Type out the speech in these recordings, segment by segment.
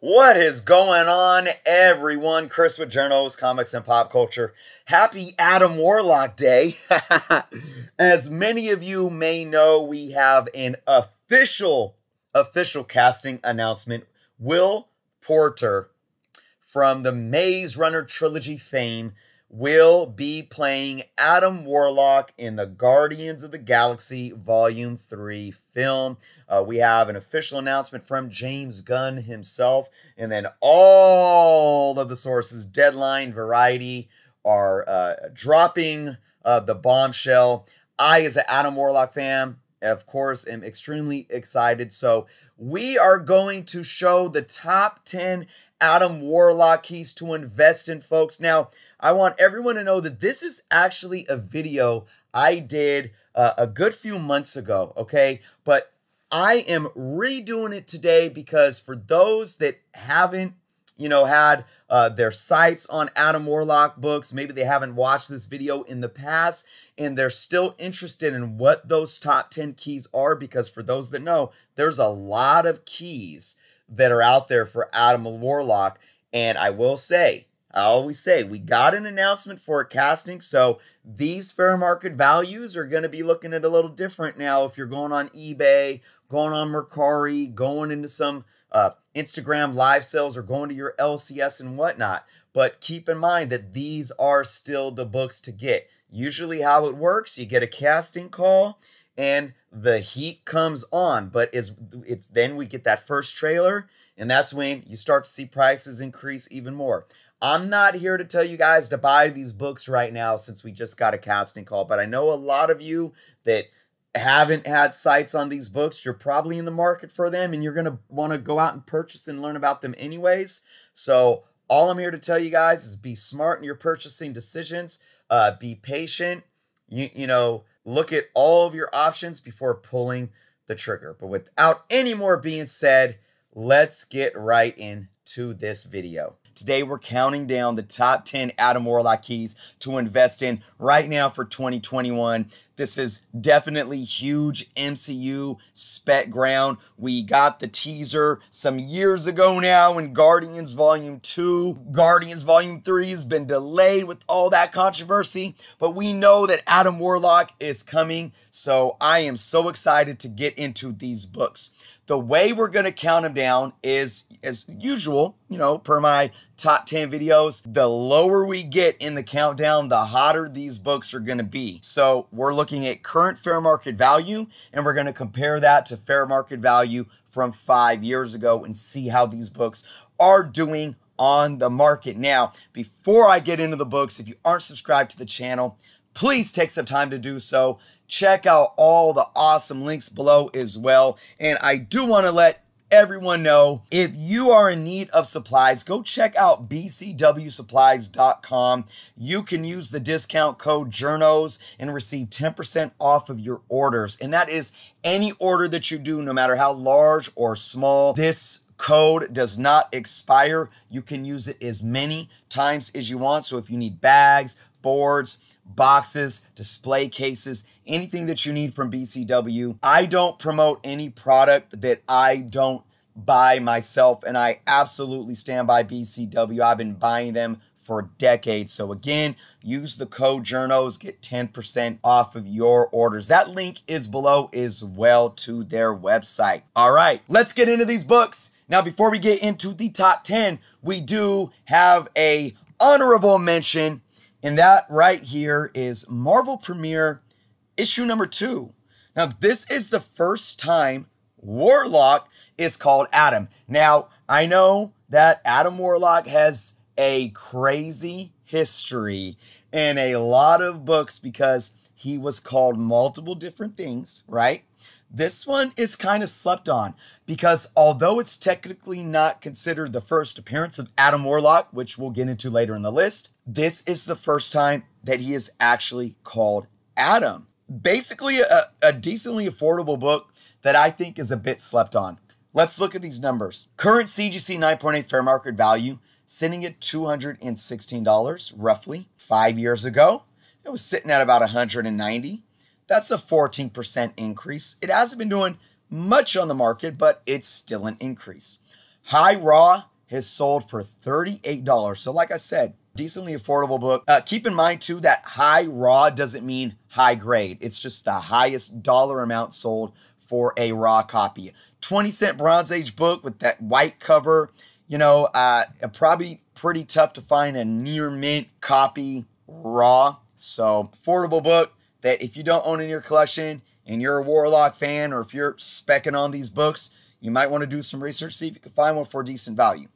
What is going on, everyone? Chris with Journals, Comics, and Pop Culture. Happy Adam Warlock Day. As many of you may know, we have an official, official casting announcement. Will Porter from the Maze Runner trilogy fame will be playing Adam Warlock in the Guardians of the Galaxy Volume 3 film. Uh, we have an official announcement from James Gunn himself, and then all of the sources, Deadline, Variety, are uh, dropping uh, the bombshell. I, as an Adam Warlock fan, of course, am extremely excited. So, we are going to show the top 10 Adam Warlock keys to invest in, folks. Now, I want everyone to know that this is actually a video I did uh, a good few months ago, okay? But I am redoing it today because for those that haven't, you know, had uh, their sights on Adam Warlock books, maybe they haven't watched this video in the past and they're still interested in what those top 10 keys are because for those that know, there's a lot of keys that are out there for Adam Warlock. And I will say, I always say, we got an announcement for a casting, so these fair market values are going to be looking at a little different now. If you're going on eBay, going on Mercari, going into some uh, Instagram live sales, or going to your LCS and whatnot. But keep in mind that these are still the books to get. Usually, how it works, you get a casting call and the heat comes on. But it's it's then we get that first trailer, and that's when you start to see prices increase even more. I'm not here to tell you guys to buy these books right now since we just got a casting call, but I know a lot of you that haven't had sights on these books, you're probably in the market for them and you're going to want to go out and purchase and learn about them anyways. So, all I'm here to tell you guys is be smart in your purchasing decisions, uh, be patient. You, you know, Look at all of your options before pulling the trigger. But without any more being said, let's get right into this video. Today, we're counting down the top 10 Adam Warlock keys to invest in right now for 2021. This is definitely huge MCU spec ground. We got the teaser some years ago now in Guardians Volume 2. Guardians Volume 3 has been delayed with all that controversy, but we know that Adam Warlock is coming, so I am so excited to get into these books. The way we're going to count them down is, as usual, you know, per my top 10 videos, the lower we get in the countdown, the hotter these books are going to be. So we're looking looking at current fair market value, and we're going to compare that to fair market value from five years ago and see how these books are doing on the market. Now, before I get into the books, if you aren't subscribed to the channel, please take some time to do so. Check out all the awesome links below as well. And I do want to let everyone know if you are in need of supplies, go check out bcwsupplies.com. You can use the discount code JOURNOS and receive 10% off of your orders. And that is any order that you do, no matter how large or small. This code does not expire. You can use it as many times as you want. So if you need bags, boards, boxes, display cases, anything that you need from BCW. I don't promote any product that I don't buy myself, and I absolutely stand by BCW. I've been buying them for decades. So again, use the code journos, get 10% off of your orders. That link is below as well to their website. All right, let's get into these books. Now, before we get into the top 10, we do have a honorable mention, and that right here is Marvel Premiere issue number two. Now, this is the first time Warlock is called Adam. Now, I know that Adam Warlock has a crazy history in a lot of books because he was called multiple different things, right? This one is kind of slept on because although it's technically not considered the first appearance of Adam Warlock, which we'll get into later in the list, this is the first time that he is actually called Adam basically a, a decently affordable book that I think is a bit slept on. Let's look at these numbers. Current CGC 9.8 fair market value, sitting at $216 roughly. Five years ago, it was sitting at about 190. That's a 14% increase. It hasn't been doing much on the market, but it's still an increase. High Raw has sold for $38. So, like I said, decently affordable book. Uh, keep in mind, too, that high raw doesn't mean high grade, it's just the highest dollar amount sold for a raw copy. 20 cent Bronze Age book with that white cover, you know, uh, probably pretty tough to find a near mint copy raw. So, affordable book that if you don't own in your collection and you're a Warlock fan or if you're specking on these books, you might want to do some research, see if you can find one for decent value.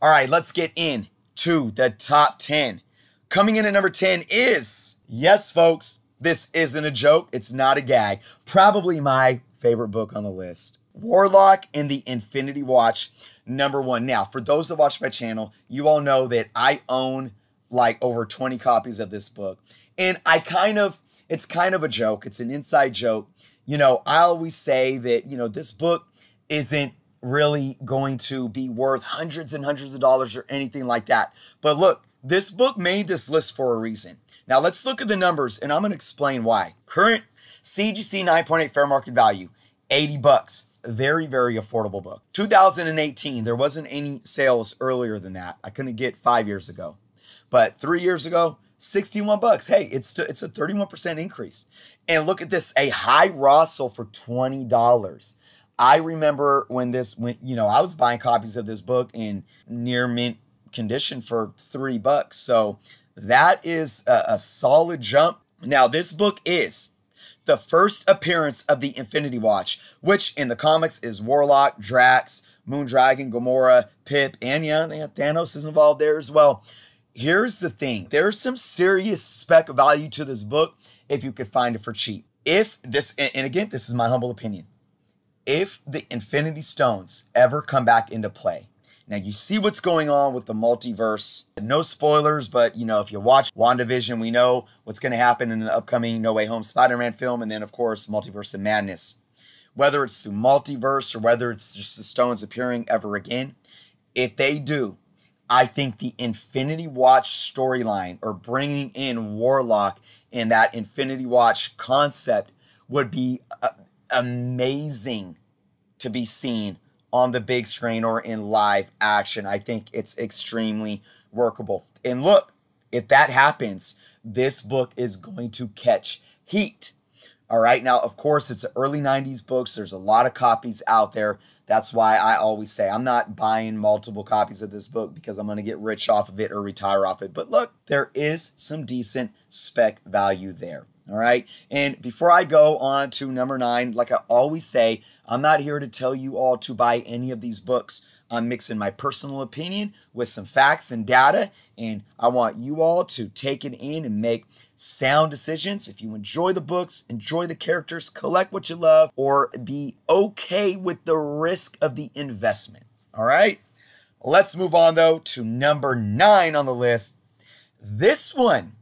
All right, let's get in to the top 10. Coming in at number 10 is, yes, folks, this isn't a joke. It's not a gag. Probably my favorite book on the list. Warlock and the Infinity Watch, number one. Now, for those that watch my channel, you all know that I own like over 20 copies of this book. And I kind of, it's kind of a joke. It's an inside joke. You know, I always say that, you know, this book isn't really going to be worth hundreds and hundreds of dollars or anything like that. But look, this book made this list for a reason. Now let's look at the numbers and I'm going to explain why. Current CGC 9.8 fair market value, 80 bucks. Very, very affordable book. 2018, there wasn't any sales earlier than that. I couldn't get five years ago. But three years ago, 61 bucks. Hey, it's it's a 31% increase. And look at this, a high Rossel for $20. I remember when this went. you know, I was buying copies of this book in near mint condition for three bucks. So that is a, a solid jump. Now, this book is the first appearance of the Infinity Watch, which in the comics is Warlock, Drax, Moondragon, Gamora, Pip, and yeah, Thanos is involved there as well. Here's the thing there's some serious spec value to this book if you could find it for cheap. If this, and again, this is my humble opinion if the Infinity Stones ever come back into play. Now you see what's going on with the multiverse. No spoilers, but you know, if you watch WandaVision, we know what's going to happen in the upcoming No Way Home Spider-Man film and then of course Multiverse of Madness. Whether it's through multiverse or whether it's just the stones appearing ever again, if they do, I think the Infinity Watch storyline or bringing in Warlock in that Infinity Watch concept would be uh, amazing to be seen on the big screen or in live action. I think it's extremely workable. And look, if that happens, this book is going to catch heat. All right. Now, of course, it's early 90s books. There's a lot of copies out there. That's why I always say I'm not buying multiple copies of this book because I'm going to get rich off of it or retire off it. But look, there is some decent spec value there. All right. And before I go on to number nine, like I always say, I'm not here to tell you all to buy any of these books. I'm mixing my personal opinion with some facts and data, and I want you all to take it in and make sound decisions. If you enjoy the books, enjoy the characters, collect what you love, or be okay with the risk of the investment. All right. Let's move on, though, to number nine on the list. This one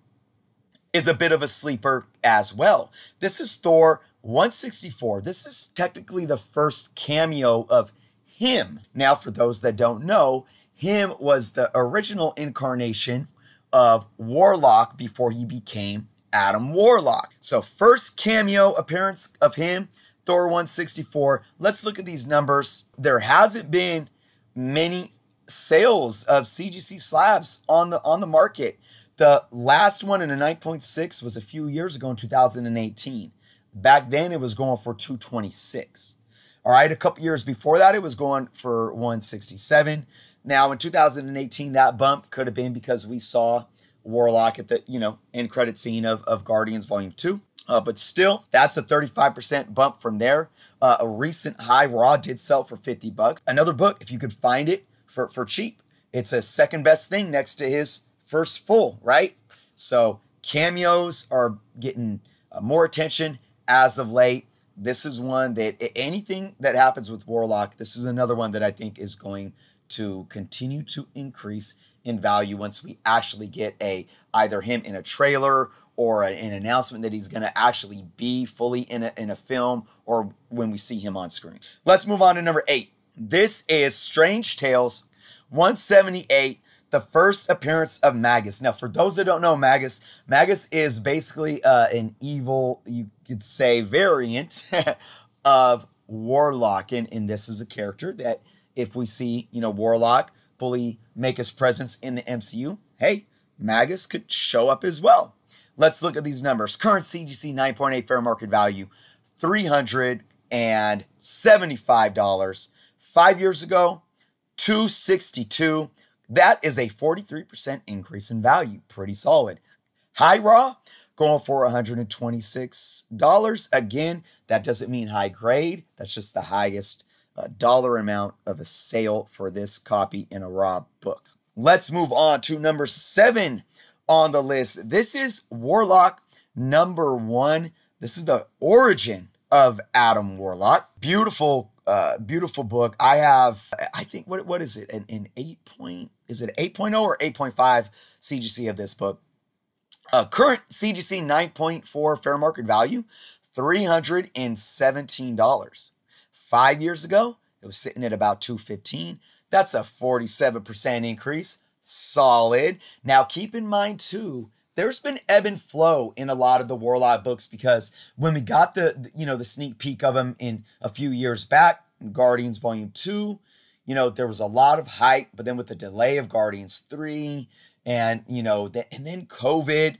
is a bit of a sleeper as well. This is Thor 164. This is technically the first cameo of him. Now, for those that don't know, him was the original incarnation of Warlock before he became Adam Warlock. So, first cameo appearance of him, Thor 164. Let's look at these numbers. There hasn't been many sales of CGC slabs on the on the market. The last one in a 9.6 was a few years ago in 2018. Back then, it was going for 226. All right, a couple years before that, it was going for 167. Now, in 2018, that bump could have been because we saw Warlock at the, you know, end credit scene of, of Guardians Volume 2. Uh, but still, that's a 35% bump from there. Uh, a recent high raw did sell for 50 bucks. Another book, if you could find it for, for cheap, it's a second best thing next to his first full, right? So cameos are getting uh, more attention as of late. This is one that anything that happens with Warlock, this is another one that I think is going to continue to increase in value once we actually get a either him in a trailer or an announcement that he's going to actually be fully in a, in a film or when we see him on screen. Let's move on to number eight. This is Strange Tales 178 the first appearance of Magus. Now, for those that don't know Magus, Magus is basically uh, an evil, you could say, variant of Warlock. And, and this is a character that if we see, you know, Warlock fully make his presence in the MCU, hey, Magus could show up as well. Let's look at these numbers. Current CGC 9.8 fair market value, $375. Five years ago, 262 that is a 43% increase in value. Pretty solid. High raw, going for $126. Again, that doesn't mean high grade. That's just the highest uh, dollar amount of a sale for this copy in a raw book. Let's move on to number seven on the list. This is Warlock number one. This is the origin of Adam Warlock. Beautiful uh, beautiful book. I have, I think, what what is it? An, an eight point, is it 8.0 or 8.5 CGC of this book? Uh, current CGC 9.4 fair market value, $317. Five years ago, it was sitting at about 215. That's a 47% increase. Solid. Now keep in mind too, there's been ebb and flow in a lot of the Warlock books because when we got the you know the sneak peek of them in a few years back, Guardians Volume Two, you know there was a lot of hype, but then with the delay of Guardians Three, and you know the, and then COVID,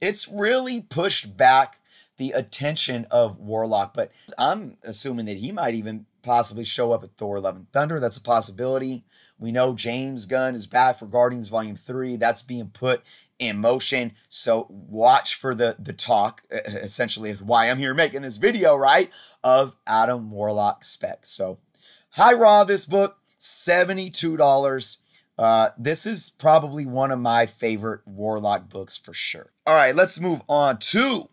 it's really pushed back the attention of Warlock. But I'm assuming that he might even possibly show up at Thor: Love and Thunder. That's a possibility. We know James Gunn is back for Guardians Volume Three. That's being put emotion. So watch for the the talk. Essentially, is why I'm here making this video, right? Of Adam Warlock specs. So high raw this book, seventy two dollars. Uh, this is probably one of my favorite Warlock books for sure. All right, let's move on to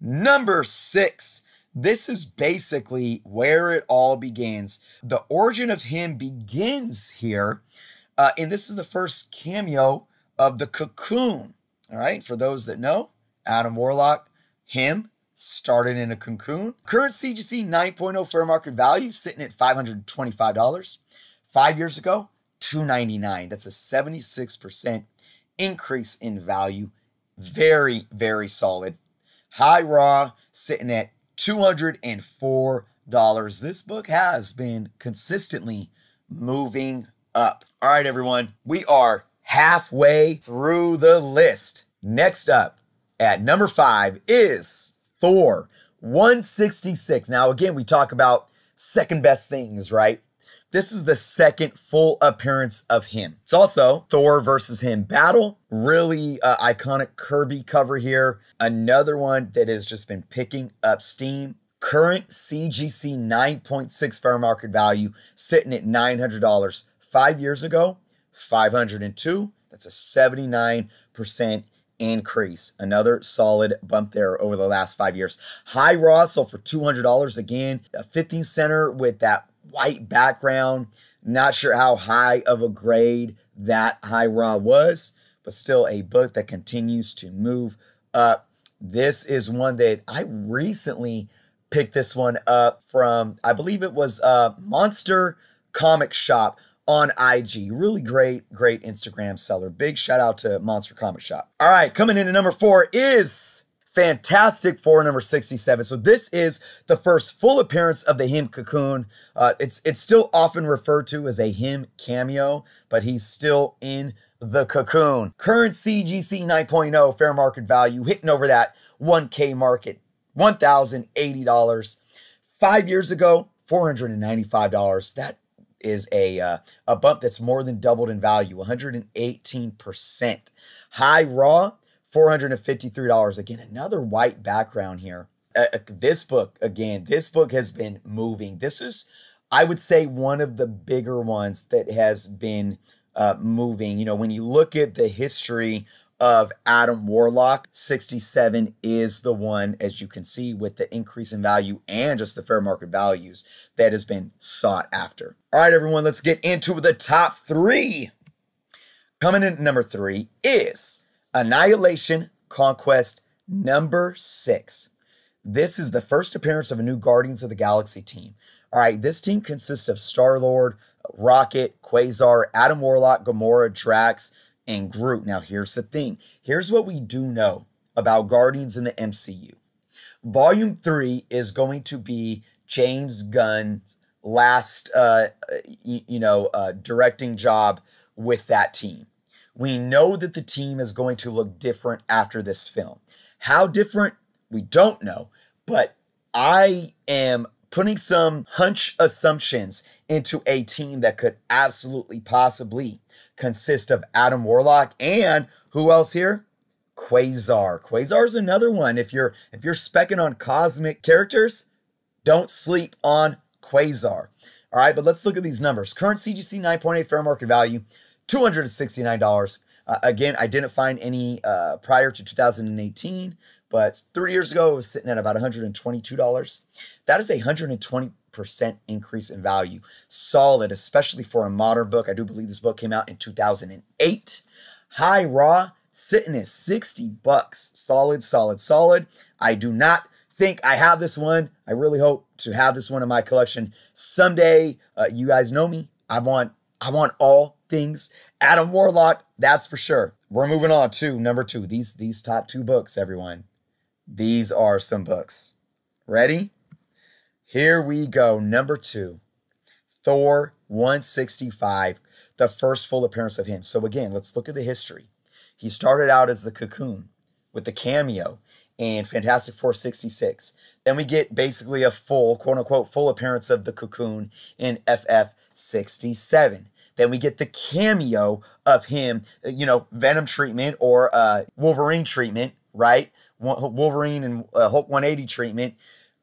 number six. This is basically where it all begins. The origin of him begins here. Uh, and this is the first cameo of the cocoon. All right, for those that know, Adam Warlock, him started in a cocoon. Current CGC 9.0 fair market value sitting at $525. Five years ago, 299. That's a 76% increase in value. Very, very solid. High raw sitting at $204. This book has been consistently moving up. All right, everyone, we are halfway through the list. Next up at number five is Thor 166. Now, again, we talk about second best things, right? This is the second full appearance of him. It's also Thor versus him battle. Really uh, iconic Kirby cover here. Another one that has just been picking up steam. Current CGC 9.6 fair market value, sitting at $900. Five years ago, 502. That's a 79% increase. Another solid bump there over the last five years. High raw, so for $200 again, a 15 center with that white background. Not sure how high of a grade that high raw was, but still a book that continues to move up. This is one that I recently picked this one up from, I believe it was a uh, Monster Comic Shop on IG. Really great, great Instagram seller. Big shout out to Monster Comic Shop. All right, coming in at number four is Fantastic Four number 67. So this is the first full appearance of the him cocoon. Uh, it's it's still often referred to as a him cameo, but he's still in the cocoon. Current CGC 9.0 fair market value hitting over that 1K market, $1,080. Five years ago, $495. That is a uh, a bump that's more than doubled in value, 118%. High raw, $453. Again, another white background here. Uh, uh, this book again, this book has been moving. This is I would say one of the bigger ones that has been uh, moving. You know, when you look at the history of Adam Warlock. 67 is the one, as you can see, with the increase in value and just the fair market values that has been sought after. All right, everyone, let's get into the top three. Coming in at number three is Annihilation Conquest number six. This is the first appearance of a new Guardians of the Galaxy team. All right, this team consists of Star Lord, Rocket, Quasar, Adam Warlock, Gamora, Drax, and Groot. Now, here's the thing here's what we do know about Guardians in the MCU. Volume 3 is going to be James Gunn's last, uh, uh you, you know, uh, directing job with that team. We know that the team is going to look different after this film. How different, we don't know, but I am putting some hunch assumptions into a team that could absolutely possibly consist of Adam Warlock and who else here? Quasar. Quasar is another one. If you're if you're specking on cosmic characters, don't sleep on Quasar. All right, but let's look at these numbers. Current CGC 9.8 fair market value, $269. Uh, again, I didn't find any uh, prior to 2018, but three years ago, it was sitting at about $122. That is a 120 percent increase in value. Solid, especially for a modern book. I do believe this book came out in 2008. High Raw, sitting at 60 bucks. Solid, solid, solid. I do not think I have this one. I really hope to have this one in my collection someday. Uh, you guys know me. I want I want all things Adam Warlock. That's for sure. We're moving on to number two. These these top two books, everyone. These are some books. Ready? Here we go. Number two, Thor 165, the first full appearance of him. So, again, let's look at the history. He started out as the cocoon with the cameo and Fantastic Four 66. Then we get basically a full, quote unquote, full appearance of the cocoon in FF 67. Then we get the cameo of him, you know, Venom treatment or uh, Wolverine treatment, right? Wolverine and uh, Hulk 180 treatment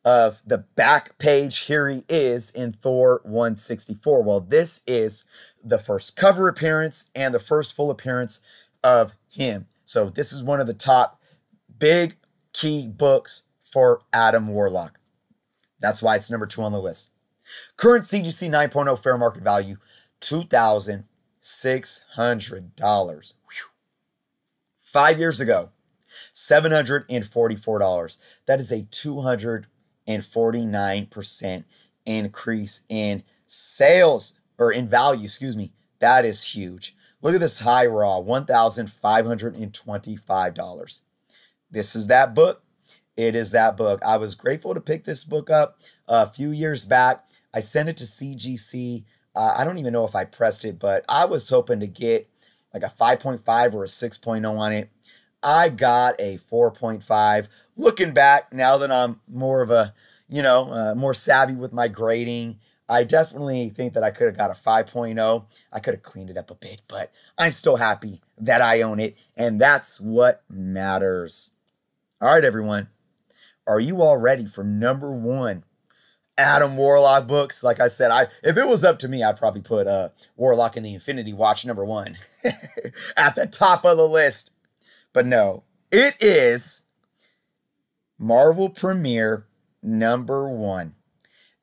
of the back page. Here he is in Thor 164. Well, this is the first cover appearance and the first full appearance of him. So, this is one of the top big key books for Adam Warlock. That's why it's number two on the list. Current CGC 9.0 fair market value $2,600. Five years ago, $744. That is a 200 and 49% increase in sales or in value, excuse me. That is huge. Look at this high raw, $1,525. This is that book. It is that book. I was grateful to pick this book up a few years back. I sent it to CGC. Uh, I don't even know if I pressed it, but I was hoping to get like a 5.5 or a 6.0 on it. I got a 4.5 looking back now that I'm more of a, you know, uh, more savvy with my grading, I definitely think that I could have got a 5.0. I could have cleaned it up a bit, but I'm still happy that I own it. And that's what matters. All right, everyone. Are you all ready for number one? Adam Warlock books. Like I said, I if it was up to me, I'd probably put uh, Warlock and the Infinity Watch number one at the top of the list. But no, it is Marvel Premiere number one.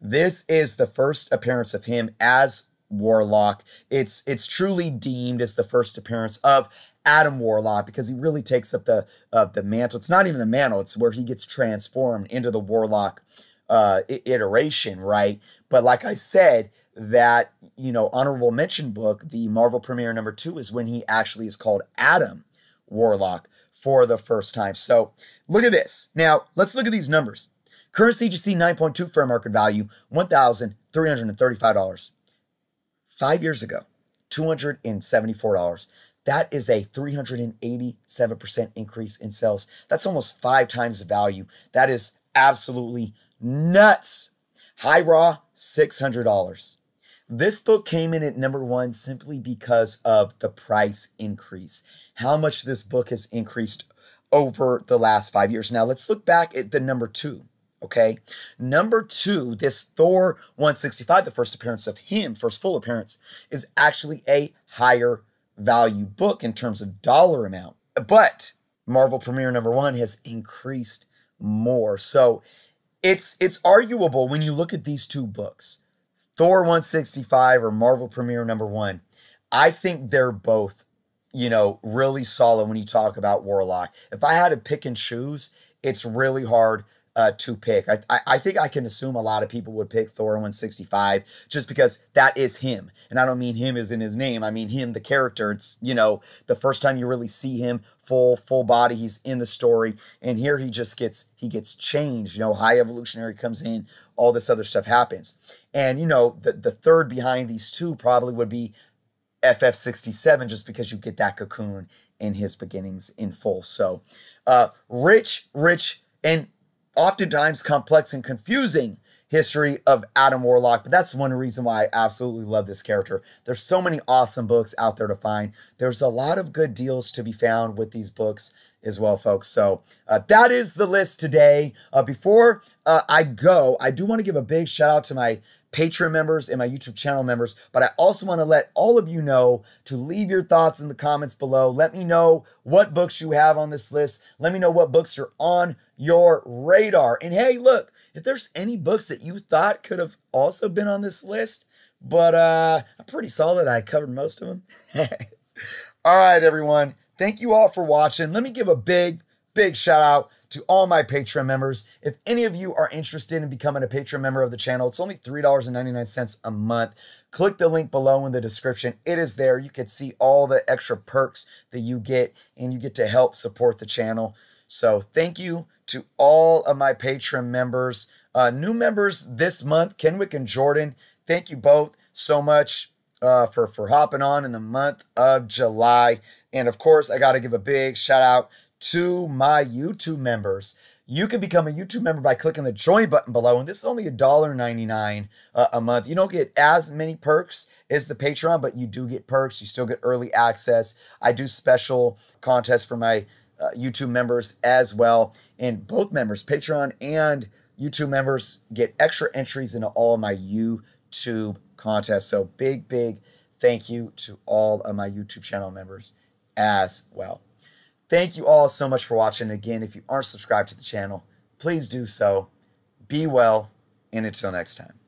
This is the first appearance of him as Warlock. It's it's truly deemed as the first appearance of Adam Warlock because he really takes up the uh, the mantle. It's not even the mantle. It's where he gets transformed into the Warlock uh, iteration, right? But like I said, that you know honorable mention book, the Marvel premiere number two is when he actually is called Adam Warlock for the first time. So look at this. Now, let's look at these numbers. Current CGC 9.2 fair market value, $1,335. Five years ago, $274. That is a 387% increase in sales. That's almost five times the value. That is absolutely nuts. High Raw, $600. This book came in at number one simply because of the price increase how much this book has increased over the last five years. Now let's look back at the number two. Okay. Number two, this Thor 165, the first appearance of him, first full appearance, is actually a higher value book in terms of dollar amount. But Marvel Premiere number one has increased more. So it's it's arguable when you look at these two books, Thor 165 or Marvel Premiere number one. I think they're both you know, really solid when you talk about Warlock. If I had to pick and choose, it's really hard uh, to pick. I, I, I, think I can assume a lot of people would pick Thor 165 just because that is him. And I don't mean him as in his name. I mean him, the character. It's, you know, the first time you really see him full, full body, he's in the story. And here he just gets, he gets changed. You know, High Evolutionary comes in, all this other stuff happens. And, you know, the, the third behind these two probably would be FF67 just because you get that cocoon in his beginnings in full. So uh, rich, rich, and oftentimes complex and confusing history of Adam Warlock, but that's one reason why I absolutely love this character. There's so many awesome books out there to find. There's a lot of good deals to be found with these books as well, folks. So uh, that is the list today. Uh, before uh, I go, I do want to give a big shout out to my Patreon members and my YouTube channel members. But I also want to let all of you know to leave your thoughts in the comments below. Let me know what books you have on this list. Let me know what books are on your radar. And hey, look, if there's any books that you thought could have also been on this list, but uh, I'm pretty solid. I covered most of them. all right, everyone. Thank you all for watching. Let me give a big, big shout out to all my Patreon members. If any of you are interested in becoming a Patreon member of the channel, it's only $3.99 a month. Click the link below in the description. It is there. You can see all the extra perks that you get, and you get to help support the channel. So thank you to all of my Patreon members. Uh, new members this month, Kenwick and Jordan. Thank you both so much uh, for for hopping on in the month of July. And of course, I got to give a big shout out to my YouTube members. You can become a YouTube member by clicking the join button below, and this is only $1.99 uh, a month. You don't get as many perks as the Patreon, but you do get perks. You still get early access. I do special contests for my uh, YouTube members as well, and both members, Patreon and YouTube members, get extra entries into all my YouTube contests. So big, big thank you to all of my YouTube channel members as well. Thank you all so much for watching. Again, if you aren't subscribed to the channel, please do so. Be well, and until next time.